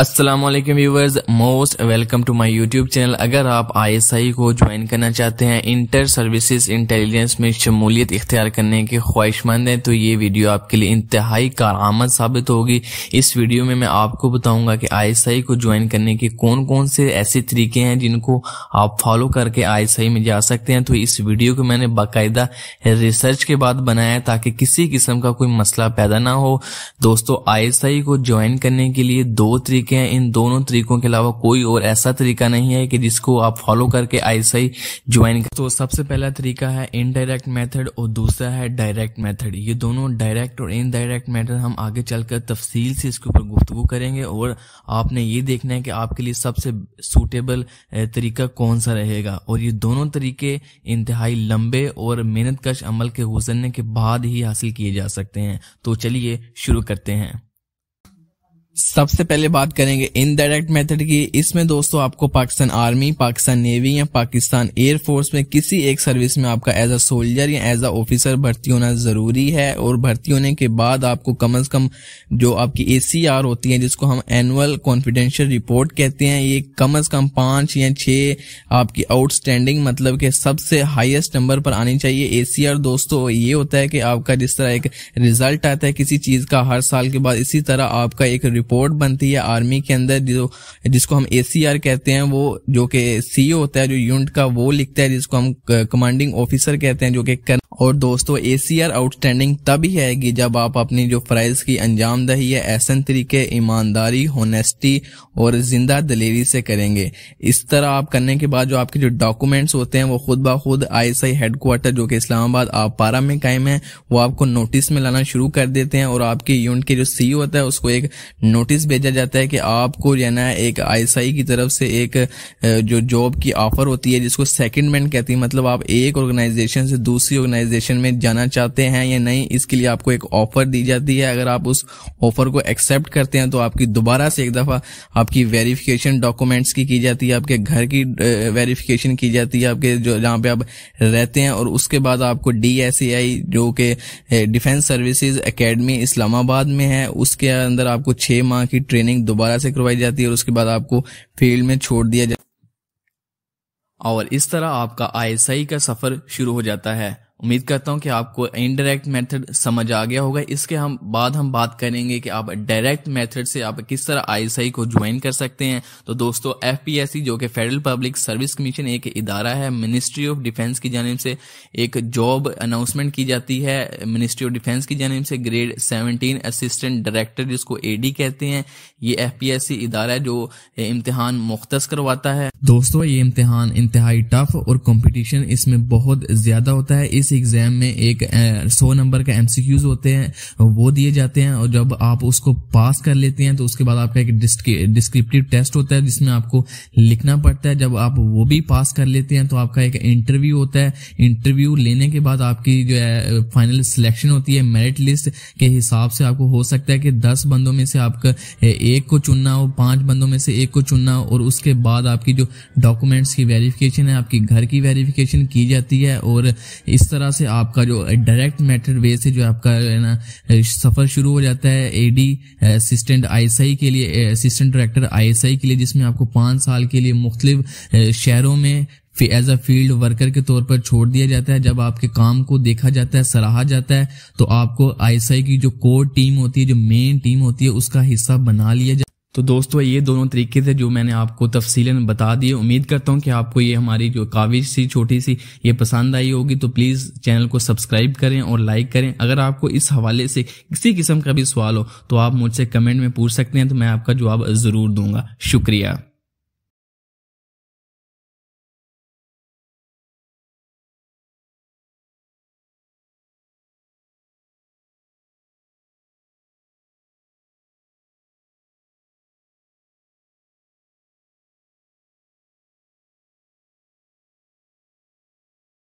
Aslam viewers most welcome to my YouTube channel अगर आप आई को ज्वाइन करना चाहते हैं इंटर सर्विसेज इंटेलिजेंस में शमूलियत इख्तियार करने के ख्वाहिशमंद हैं तो ये वीडियो आपके लिए इंतहाई कारआमद साबित होगी इस वीडियो में मैं आपको बताऊंगा कि आई को ज्वाइन करने के कौन कौन से ऐसे तरीके हैं जिनको आप फॉलो करके आई में जा सकते हैं तो इस वीडियो को मैंने बाकायदा रिसर्च के बाद बनाया ताकि किसी किस्म का कोई मसला पैदा ना हो दोस्तों आई को ज्वाइन करने के लिए दो तरीके तरीके हैं इन दोनों तरीकों के अलावा कोई और ऐसा तरीका नहीं है कि जिसको आप फॉलो करके आईसीआई ज्वाइन कर तो सबसे पहला तरीका है इनडायरेक्ट मेथड और दूसरा है डायरेक्ट मेथड ये दोनों डायरेक्ट और इनडायरेक्ट मेथड हम आगे चलकर तफसील से इसके ऊपर गुफ्तु करेंगे और आपने ये देखना है कि आपके लिए सबसे सूटेबल तरीका कौन सा रहेगा और ये दोनों तरीके इंतहाई लंबे और मेहनत कश अमल के गुजरने के बाद ही हासिल किए जा सकते हैं तो चलिए शुरू करते हैं सबसे पहले बात करेंगे इनडायरेक्ट मेथड की इसमें दोस्तों आपको पाकिस्तान आर्मी पाकिस्तान नेवी या पाकिस्तान एयरफोर्स में किसी एक सर्विस में आपका एज अ सोल्जर या एज अ ऑफिसर भर्ती होना जरूरी है और भर्ती होने के बाद आपको कम अज कम जो आपकी ए होती है जिसको हम एनुअल कॉन्फिडेंशियल रिपोर्ट कहते हैं ये कम अज कम पांच या छह आपकी आउटस्टैंडिंग मतलब के सबसे हाइस्ट नंबर पर आनी चाहिए ए दोस्तों ये होता है कि आपका जिस तरह एक रिजल्ट आता है किसी चीज का हर साल के बाद इसी तरह आपका एक रिपोर्ट बनती है आर्मी के अंदर जो जिसको हम ए कहते हैं वो जो कि सी होता है जो यूनिट का वो लिखता है जिसको हम कमांडिंग ऑफिसर कहते हैं जो कि और दोस्तों ए सी आर आउटस्टैंडिंग तभी है जब आप अपनी जो फ्राइज की अंजाम दही है ऐसा तरीके ईमानदारी होनेस्टी और जिंदा दलेरी से करेंगे इस तरह आप करने के बाद जो आपके जो डॉक्यूमेंट्स होते हैं वो खुद ब खुद आई एस आई हेडक्वार्टर जो कि इस्लामाबाद आप पारा में कायम है वो आपको नोटिस में लाना शुरू कर देते हैं और आपके यूनिट के जो सी e होता है उसको एक नोटिस भेजा जाता है कि आपको जो ना एक आई एस आई की तरफ से एक जो जॉब की ऑफर होती है जिसको सेकेंडमेंट कहती है मतलब आप एक ऑर्गेनाइजेशन से दूसरी ऑर्गेनाइज ऑर्गेनाइजेशन में जाना चाहते हैं या नहीं इसके लिए आपको एक ऑफर दी जाती है अगर आप उस ऑफर को एक्सेप्ट करते हैं तो आपकी दोबारा से एक दफ़ा आपकी वेरिफिकेशन डॉक्यूमेंट्स की की जाती है आपके घर की वेरिफिकेशन की जाती है आपके जो जहाँ पे आप रहते हैं और उसके बाद आपको डी जो कि डिफेंस सर्विसेज एकेडमी इस्लामाबाद में है उसके अंदर आपको छः माह की ट्रेनिंग दोबारा से करवाई जाती है और उसके बाद आपको फील्ड में छोड़ दिया जाता और इस तरह आपका आईएसआई का सफर शुरू हो जाता है उम्मीद करता हूं कि आपको इनडायरेक्ट मेथड समझ आ गया होगा इसके हम बाद हम बात करेंगे कि आप डायरेक्ट मेथड से आप किस तरह आईएसआई को ज्वाइन कर सकते हैं तो दोस्तों एफपीएससी जो कि फेडरल पब्लिक सर्विस कमीशन एक इदारा है मिनिस्ट्री ऑफ डिफेंस की जानब से एक जॉब अनाउंसमेंट की जाती है मिनिस्ट्री ऑफ डिफेंस की जानब से ग्रेड सेवनटीन असिस्टेंट डायरेक्टर जिसको एडी कहते हैं ये एफ इदारा है जो इम्तिहान मुख्त करवाता है दोस्तों ये इम्तिहान इंतहाई टफ और कॉम्पिटिशन इसमें बहुत ज्यादा होता है इस इस एग्जाम में एक सौ नंबर का एमसीक्यूज होते हैं वो दिए जाते हैं और जब आप उसको पास कर लेते हैं तो उसके बाद आपका एक डिस्क्रिप्टिव टेस्ट होता है जिसमें आपको लिखना पड़ता है जब आप वो भी पास कर लेते हैं तो आपका एक इंटरव्यू होता है इंटरव्यू लेने के बाद आपकी जो है फाइनल सिलेक्शन होती है मेरिट लिस्ट के हिसाब से आपको हो सकता है कि दस बंदों में से आपका एक को चुनना हो पांच बंदों में से एक को चुनना हो और उसके बाद आपकी जो डॉक्यूमेंट्स की वेरिफिकेशन है आपकी घर की वेरिफिकेशन की जाती है और इस तरह तरह से आपका जो डायरेक्ट मेथड वे से जो आपका है ना eh, सफर शुरू हो जाता है एडी असिस्टेंट आईएसआई के लिए असिस्टेंट डायरेक्टर आईएसआई के लिए जिसमें आपको पांच साल के लिए मुख्तलिफ eh, शहरों में एज अ फील्ड वर्कर के तौर पर छोड़ दिया जाता है जब आपके काम को देखा जाता है सराहा जाता है तो आपको आईएसआई की जो कोर टीम होती है जो मेन टीम होती है उसका हिस्सा बना लिया जाता तो दोस्तों ये दोनों तरीके थे जो मैंने आपको तफसीलन बता दिए उम्मीद करता हूँ कि आपको ये हमारी जो काविश सी छोटी सी ये पसंद आई होगी तो प्लीज़ चैनल को सब्सक्राइब करें और लाइक करें अगर आपको इस हवाले से किसी किस्म का भी सवाल हो तो आप मुझसे कमेंट में पूछ सकते हैं तो मैं आपका जवाब ज़रूर दूंगा शुक्रिया